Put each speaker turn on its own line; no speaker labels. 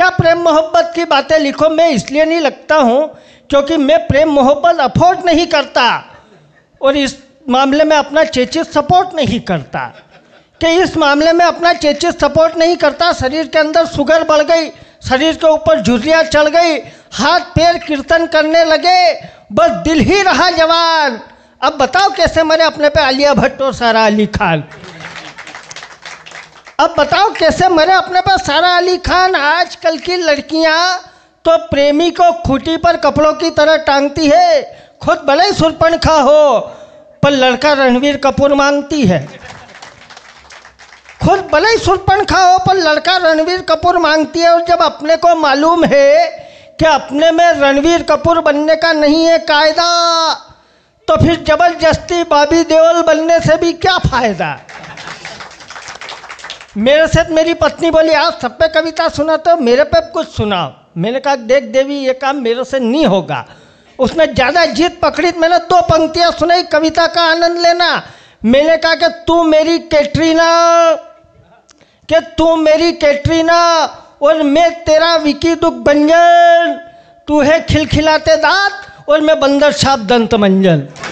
क्या प्रेम मोहब्बत की बातें लिखो मैं इसलिए नहीं लगता हूँ क्योंकि मैं प्रेम मोहब्बत अफोर्ड नहीं करता और इस मामले में अपना चेचिस सपोर्ट नहीं करता कि इस मामले में अपना चेचिस सपोर्ट नहीं करता शरीर के अंदर शुगर बढ़ गई शरीर के ऊपर झुरियाँ चढ़ गई हाथ पैर कीर्तन करने लगे बस दिल ही रहा जवान अब बताओ कैसे मरे अपने पे आलिया भट्ट और सारा अली खान अब बताओ कैसे मरे अपने पास सारा अली खान आजकल की लड़कियां तो प्रेमी को खूटी पर कपड़ों की तरह टांगती है खुद भले ही सुरपणखा हो पर लड़का रणवीर कपूर मांगती है खुद भले ही सुरपणखा हो पर लड़का रणवीर कपूर मांगती है और जब अपने को मालूम है कि अपने में रणवीर कपूर बनने का नहीं है कायदा तो फिर जबरदस्ती बाबी देओल बनने से भी क्या फ़ायदा मेरे साथ तो मेरी पत्नी बोली आप हाँ, सब पे कविता सुना तो मेरे पे कुछ सुनाओ मैंने कहा देख देवी ये काम मेरे से नहीं होगा उसने ज़्यादा जीत पकड़ी मैंने दो पंक्तियाँ सुनाई कविता का आनंद लेना मैंने कहा कि तू मेरी कैटरीना कि तू मेरी कैटरीना और मैं तेरा विकी दुख बंजन तू है खिलखिलाते दांत और मैं बंदर छाप दंत मंजन